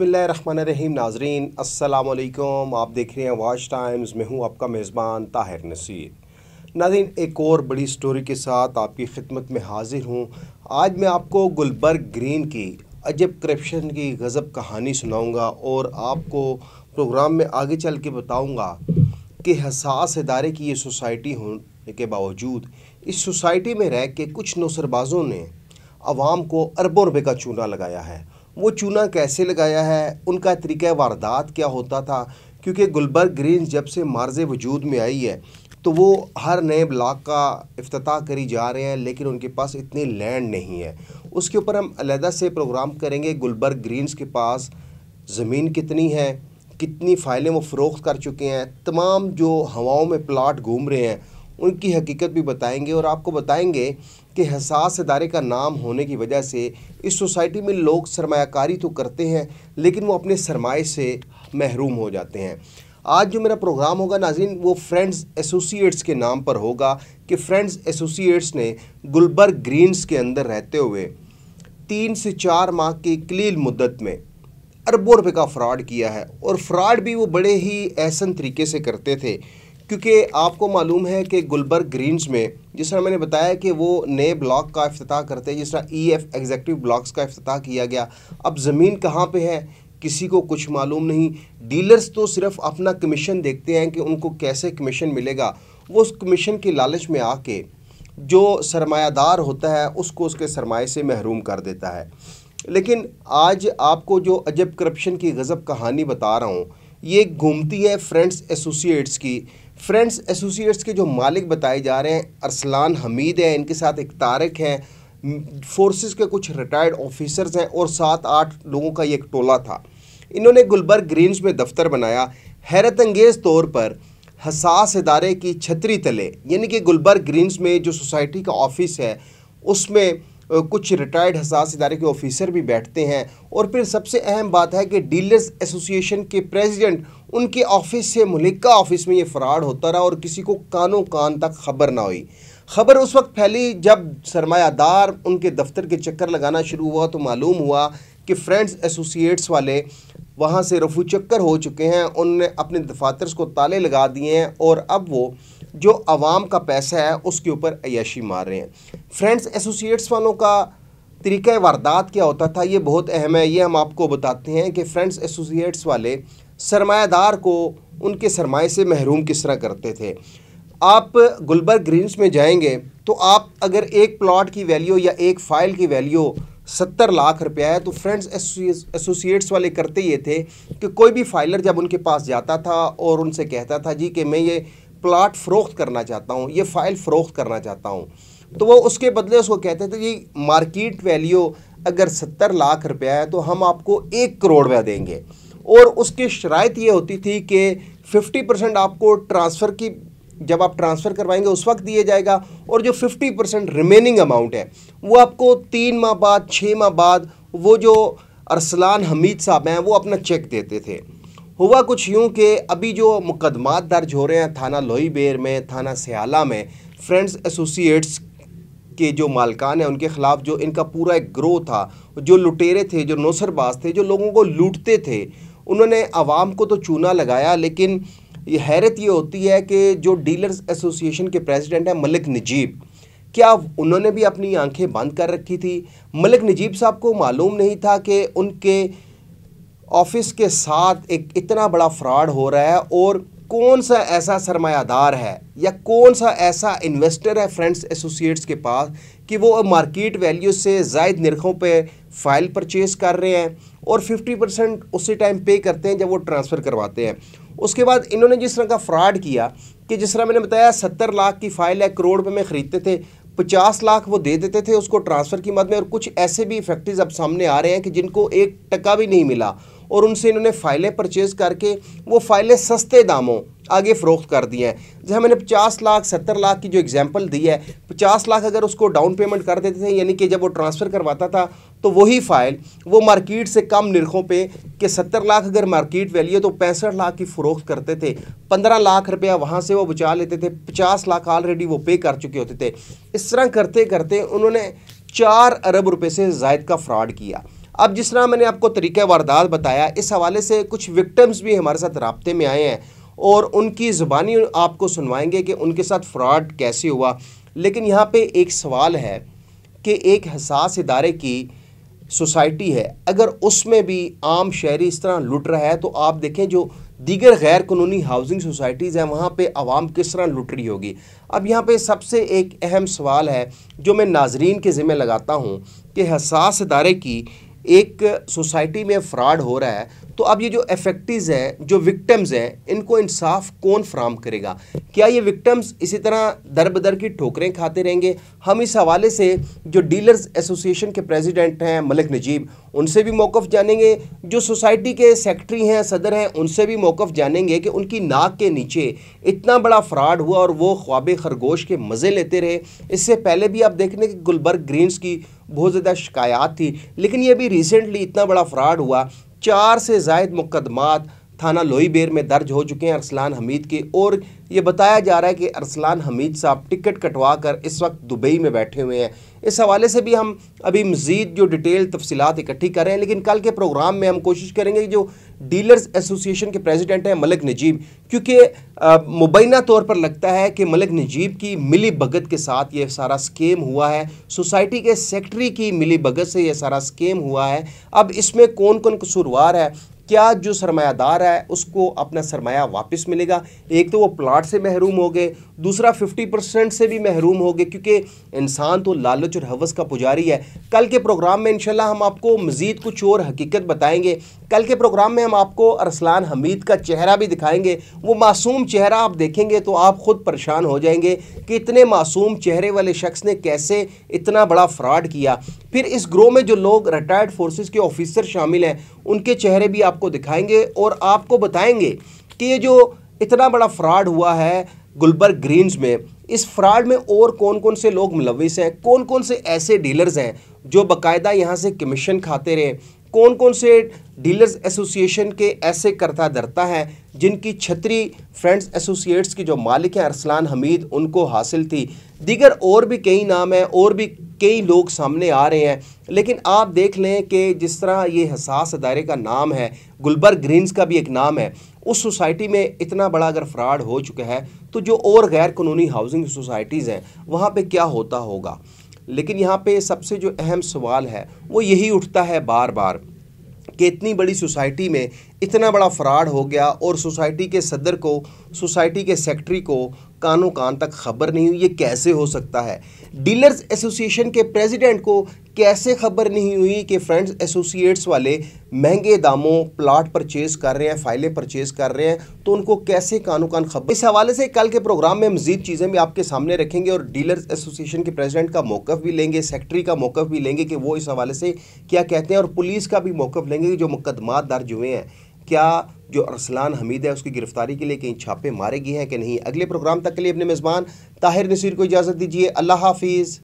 बसमिल रहीम नाजरीन असलकुम आप देख रहे हैं वाश टाइम्स में हूँ आपका मेज़बान ताहिर नसीर नाजरीन एक और बड़ी स्टोरी के साथ आपकी खिदमत में हाजिर हूँ आज मैं आपको गुलबर्ग ग्रीन की अजब करप्शन की गज़ब कहानी सुनाऊँगा और आपको प्रोग्राम में आगे चल के बताऊँगा कि हसास इदारे की ये सोसाइटी होने के बावजूद इस सोसाइटी में रह के कुछ नौसरबाजों ने आवाम को अरबों रुपये का चूना लगाया है वो चूना कैसे लगाया है उनका तरीका वारदात क्या होता था क्योंकि गुलबर्ग ग्रीन जब से मार्ज वजूद में आई है तो वो हर नए ब्लाक का अफ्ताह करी जा रहे हैं लेकिन उनके पास इतनी लैंड नहीं है उसके ऊपर हम अलहदा से प्रोग्राम करेंगे गुलबर्ग ग्रीन्स के पास ज़मीन कितनी है कितनी फ़ाइलें वो फ़रोख्त कर चुके हैं तमाम जो हवाओं में प्लाट घूम रहे हैं उनकी हकीकत भी बताएंगे और आपको बताएंगे कि हसास इदारे का नाम होने की वजह से इस सोसाइटी में लोग सरमाकारी तो करते हैं लेकिन वो अपने सरमाए से महरूम हो जाते हैं आज जो मेरा प्रोग्राम होगा नाजिन वो फ्रेंड्स एसोसिएट्स के नाम पर होगा कि फ्रेंड्स एसोसिएट्स ने गुलबर्ग ग्रीन्स के अंदर रहते हुए तीन से चार माह की कलील मुद्दत में अरबों रुपये का फ्रॉड किया है और फ्रॉड भी वो बड़े ही एहसन तरीके से करते थे क्योंकि आपको मालूम है कि गुलबर्ग ग्रीन्स में जिस तरह मैंने बताया कि वो नए ब्लॉक का अफ्ताह करते हैं जिस तरह ई एफ एग्जेक्टिव ब्लॉक्स का अफ्ताह किया गया अब ज़मीन कहाँ पर है किसी को कुछ मालूम नहीं डीलर्स तो सिर्फ अपना कमीशन देखते हैं कि उनको कैसे कमीशन मिलेगा वो उस कमीशन की लालच में आके जो सरमायादार होता है उसको उसके सरमाए से महरूम कर देता है लेकिन आज आपको जो अजब करप्शन की गज़ब कहानी बता रहा हूँ ये घूमती है फ्रेंड्स एसोसिएट्स की फ्रेंड्स एसोसिएट्स के जो मालिक बताए जा रहे हैं अरसलान हमीद हैं इनके साथ एक तारक हैं फोर्सेस के कुछ रिटायर्ड ऑफिसर्स हैं और सात आठ लोगों का एक टोला था इन्होंने गुलबर्ग ग्रीन्स में दफ्तर बनाया हैरत अंगेज़ तौर पर हसास इदारे की छतरी तले यानी कि गुलबर्ग ग्रीन्स में जो सोसाइटी का ऑफिस है उसमें कुछ रिटायर्ड हसास इदारे के ऑफिसर भी बैठते हैं और फिर सबसे अहम बात है कि डीलर्स एसोसिएशन के प्रेसिडेंट उनके ऑफिस से मलिका ऑफिस में ये फ्रॉड होता रहा और किसी को कानों कान तक खबर ना हुई खबर उस वक्त फैली जब सरमायादार उनके दफ्तर के चक्कर लगाना शुरू हुआ तो मालूम हुआ कि फ्रेंड्स एसोसिएट्स वाले वहाँ से रफू चक्कर हो चुके हैं उनने अपने दफातर को ताले लगा दिए हैं और अब वो जो आवाम का पैसा है उसके ऊपर अयाशी मार रहे हैं फ्रेंड्स एसोसिएट्स वालों का तरीक़ वारदात क्या होता था ये बहुत अहम है ये हम आपको बताते हैं कि फ्रेंड्स एसोसिएट्स वाले सरमायादार को उनके सरमाए से महरूम किस तरह करते थे आप गुलबर्ग ग्रीन्स में जाएंगे तो आप अगर एक प्लॉट की वैल्यू या एक फ़ाइल की वैल्यू सत्तर लाख रुपया है तो फ्रेंड्स एसोसिएट्स वाले करते ये थे कि कोई भी फाइलर जब उनके पास जाता था और उनसे कहता था जी कि मैं ये प्लाट फ़रोख्त करना चाहता हूँ ये फ़ाइल फ़रोख्त करना चाहता हूँ तो वो उसके बदले उसको कहते थे जी मार्केट वैल्यू अगर सत्तर लाख रुपया है तो हम आपको एक करोड़ रुपया देंगे और उसकी शरात ये होती थी कि 50 परसेंट आपको ट्रांसफ़र की जब आप ट्रांसफ़र करवाएंगे उस वक्त दिया जाएगा और जो 50 परसेंट रिमेनिंग अमाउंट है वो आपको तीन माह बाद छः माह बाद वो जो अरसलान हमीद साहब हैं वो अपना चेक देते थे हुआ कुछ यूँ कि अभी जो मुकदमात दर्ज हो रहे हैं थाना लोही बेर में थाना सयाला में फ्रेंड्स एसोसिएट्स के जो मालकान हैं उनके ख़िलाफ़ जो इनका पूरा एक ग्रोह था जो लुटेरे थे जो नौसरबाज थे जो लोगों को लूटते थे उन्होंने आवाम को तो चूना लगाया लेकिन ये हैरत ये होती है कि जो डीलर्स एसोसिएशन के प्रेसिडेंट हैं मलिक नजीब क्या उन्होंने भी अपनी आंखें बंद कर रखी थी मलिक नजीब साहब को मालूम नहीं था कि उनके ऑफिस के साथ एक इतना बड़ा फ्रॉड हो रहा है और कौन सा ऐसा सरमायादार है या कौन सा ऐसा इन्वेस्टर है फ्रेंड्स एसोसिएट्स के पास कि वो मार्केट वैल्यू से जायद नरखों पे फाइल परचेज कर रहे हैं और 50 परसेंट उसी टाइम पे करते हैं जब वो ट्रांसफ़र करवाते हैं उसके बाद इन्होंने जिस तरह का फ्रॉड किया कि जिस तरह मैंने बताया सत्तर लाख की फ़ाइल है करोड़ रुपये में ख़रीदते थे पचास लाख वो दे देते थे उसको ट्रांसफ़र की मद में और कुछ ऐसे भी इफेक्टिव अब सामने आ रहे हैं कि जिनको एक टका भी नहीं मिला और उनसे इन्होंने फ़ाइलें परचेज़ करके वो फ़ाइलें सस्ते दामों आगे फ़रोख्त कर दिए हैं जैसे मैंने पचास लाख सत्तर लाख की जो एग्जांपल दी है पचास लाख अगर उसको डाउन पेमेंट कर देते थे यानी कि जब वो ट्रांसफ़र करवाता था तो वही फ़ाइल वो मार्केट से कम निरखों पे कि सत्तर लाख अगर मार्केट वैल्यू है तो पैंसठ लाख की फ़रोख्त करते थे पंद्रह लाख रुपया वहाँ से वो बचा लेते थे पचास लाख ऑलरेडी वो पे कर चुके होते थे इस तरह करते करते उन्होंने चार अरब रुपये से जायद का फ्रॉड किया अब जिस तरह मैंने आपको तरीक़ वारदात बताया इस हवाले से कुछ विक्टम्स भी हमारे साथ रबते में आए हैं और उनकी ज़ुबानी आपको सुनवाएंगे कि उनके साथ फ्रॉड कैसे हुआ लेकिन यहाँ पे एक सवाल है कि एक हसास इदारे की सोसाइटी है अगर उसमें भी आम शहरी इस तरह लुट रहा है तो आप देखें जो दीगर गैर कानूनी हाउसिंग सोसाइटीज़ हैं वहाँ पे आवाम किस तरह लुट रही होगी अब यहाँ पे सबसे एक अहम सवाल है जो मैं नाजरीन के ज़िम्मे लगाता हूँ कि हसास इदारे की एक सोसाइटी में फ्रॉड हो रहा है तो अब ये जो एफेक्टिव है जो विक्टम्स हैं इनको इंसाफ कौन फ्राहम करेगा क्या ये विक्टम्स इसी तरह दर बदर की ठोकरें खाते रहेंगे हम इस हवाले से जो डीलर्स एसोसिएशन के प्रेसिडेंट हैं मलिक नजीब उनसे भी मौक़ जानेंगे जो सोसाइटी के सेक्रटरी हैं सदर हैं उनसे भी मौक़ जानेंगे कि उनकी नाक के नीचे इतना बड़ा फ्रॉड हुआ और वो ख्वाब खरगोश के मज़े लेते रहे इससे पहले भी आप देखने के गुलबर्ग ग्रीनस की बहुत ज़्यादा शिकायत थी लेकिन ये भी रिसेंटली इतना बड़ा फ्रॉड हुआ चार से जायद मुकदमात थाना लोहीबेर में दर्ज हो चुके हैं अरसलान हमीद के और ये बताया जा रहा है कि अरसलान हमीद साहब टिकट कटवा कर इस वक्त दुबई में बैठे हुए हैं इस हवाले से भी हम अभी मज़ीद जो डिटेल तफसीत इकट्ठी कर रहे हैं लेकिन कल के प्रोग्राम में हम कोशिश करेंगे कि जो डीलर्स एसोसिएशन के प्रेसिडेंट हैं मलिक नजीब क्योंकि मुबैना तौर पर लगता है कि मलिक नजीब की मिली भगत के साथ ये सारा स्केम हुआ है सोसाइटी के सेक्रटरी की मिली भगत से यह सारा स्केम हुआ है अब इसमें कौन कौन कसूरवार है क्या जो सरमायादार है उसको अपना सरमाया वापस मिलेगा एक तो वो प्लाट से महरूम हो गए दूसरा 50 परसेंट से भी महरूम हो गए क्योंकि इंसान तो लालच और हवस का पुजारी है कल के प्रोग्राम में इंशाल्लाह हम आपको मज़ीद कुछ और हकीकत बताएंगे कल के प्रोग्राम में हम आपको अरसलान हमीद का चेहरा भी दिखाएंगे वो मासूम चेहरा आप देखेंगे तो आप ख़ुद परेशान हो जाएंगे कि इतने मासूम चेहरे वाले शख्स ने कैसे इतना बड़ा फ्रॉड किया फिर इस ग्रोह में जो लोग रिटायर्ड फोर्सेस के ऑफिसर शामिल हैं उनके चेहरे भी आपको दिखाएंगे और आपको बताएंगे कि ये जो इतना बड़ा फ्रॉड हुआ है गुलबर्ग ग्रीन्स में इस फ्रॉड में और कौन कौन से लोग मुलविस हैं कौन कौन से ऐसे डीलर्स हैं जो बाकायदा यहाँ से कमीशन खाते रहे कौन कौन से डीलर्स एसोसिएशन के ऐसे करता धरता हैं जिनकी छतरी फ्रेंड्स एसोसिएट्स की जो मालिक हैं अरसलान हमीद उनको हासिल थी दीगर और भी कई नाम हैं और भी कई लोग सामने आ रहे हैं लेकिन आप देख लें कि जिस तरह ये हसास अदारे का नाम है गुलबर्ग ग्रीनस का भी एक नाम है उस सोसाइटी में इतना बड़ा अगर फ्रॉड हो चुका है तो जो और गैर कानूनी हाउसिंग सोसाइटीज़ हैं वहाँ पर क्या होता होगा लेकिन यहाँ पे सबसे जो अहम सवाल है वो यही उठता है बार बार कि इतनी बड़ी सोसाइटी में इतना बड़ा फ्रॉड हो गया और सोसाइटी के सदर को सोसाइटी के सेक्रेटरी को कानों कान तक खबर नहीं हुई ये कैसे हो सकता है डीलर्स एसोसिएशन के प्रेसिडेंट को कैसे खबर नहीं हुई कि फ्रेंड्स एसोसिएट्स वाले महंगे दामों प्लाट परचेज कर रहे हैं फाइलें परचेज कर रहे हैं तो उनको कैसे कानों कान खबर इस हवाले से कल के प्रोग्राम में मजीद चीज़ें भी आपके सामने रखेंगे और डीलर्स एसोसिएशन के प्रेसिडेंट का मौक़ भी लेंगे सेक्रेटरी का मौक़ भी लेंगे कि वो इस हवाले से क्या कहते हैं और पुलिस का भी मौक़ लेंगे कि जो मुकदमा दर्ज हुए हैं क्या जो अरसलान हमीद है उसकी गिरफ्तारी के लिए कहीं छापे मारे गए हैं कि नहीं अगले प्रोग्राम तक के लिए अपने मेज़बान ताहिर नसीर को इजाज़त दीजिए अल्लाह हाफिज़